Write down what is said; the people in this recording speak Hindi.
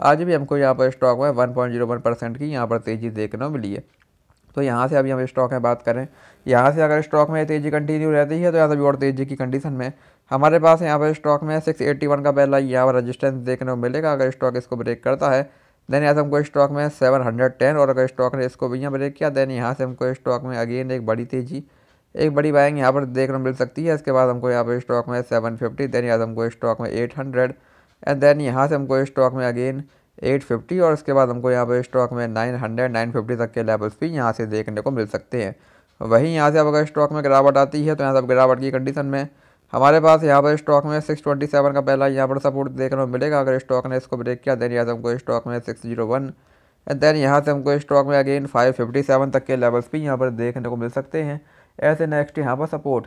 आज भी हमको यहाँ पर स्टॉक में one point zero one percent की यहाँ पर तेज़ी देखने को मिली है तो यहाँ से अभी हम स्टॉक में बात करें यहाँ से अगर स्टॉक में तेज़ी कंटिन्यू रहती है तो यहाँ से भी और तेज़ी की कंडीशन में हमारे पास यहाँ पर स्टॉक में सिक्स एट्टी वन का पहला यहाँ पर रजिस्टेंस देखने को मिलेगा अगर स्टॉक इसको ब्रेक करता है देन यहाँ से हमको स्टॉक में सेवन हंड्रेड टेन और अगर स्टॉक ने इसको भी यहाँ ब्रेक किया देन यहाँ से हमको स्टॉक में अगेन एक बड़ी तेज़ी एक बड़ी बाइंग यहाँ पर देखने को मिल सकती है इसके बाद हमको यहाँ पर स्टॉक में सेवन फिफ्टी देन यहाँ से हमको स्टॉक में एट हंड्रेड एंड देन यहाँ से हमको स्टॉक में अगेन 850 और उसके बाद हमको यहाँ पर स्टॉक में 900 950 तक के लेवल्स भी यहाँ से देखने को मिल सकते हैं वहीं यहाँ से अब अगर स्टॉक में गिरावट आती है तो यहाँ से गिरावट की कंडीशन में हमारे पास यहाँ पर स्टॉक में 627 का पहला यहाँ पर सपोर्ट देखने को मिलेगा अगर स्टॉक ने इसको ब्रेक किया देन यहाँ से हमको स्टॉक में वन एंड देन यहाँ से हमको स्टॉक में अगेन सेवन तक के लेवल्स भी यहाँ पर देखने को मिल सकते हैं ऐसे नेक्स्ट यहाँ पर सपोर्ट